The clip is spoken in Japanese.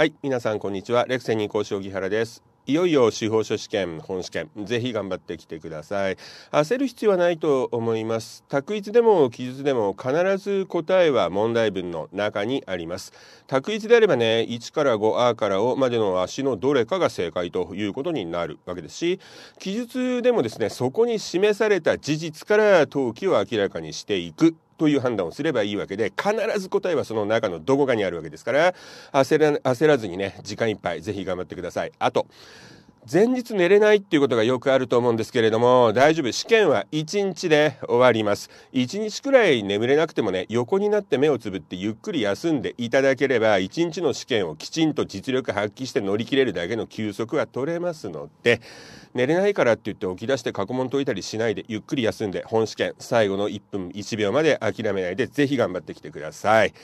はい皆さんこんにちはレクセニー講師荻原ですいよいよ司法書試験本試験ぜひ頑張ってきてください焦る必要はないと思います択一でも記述でも必ず答えは問題文の中にあります択一であればね1から5あからおまでの足のどれかが正解ということになるわけですし記述でもですねそこに示された事実から登記を明らかにしていくという判断をすればいいわけで必ず答えはその中のどこかにあるわけですから焦らずにね時間いっぱい是非頑張ってください。あと前日寝れないっていうことがよくあると思うんですけれども大丈夫試験は1日で終わります1日くらい眠れなくてもね横になって目をつぶってゆっくり休んでいただければ1日の試験をきちんと実力発揮して乗り切れるだけの休息は取れますので寝れないからって言って起き出して過去問解いたりしないでゆっくり休んで本試験最後の1分1秒まで諦めないでぜひ頑張ってきてください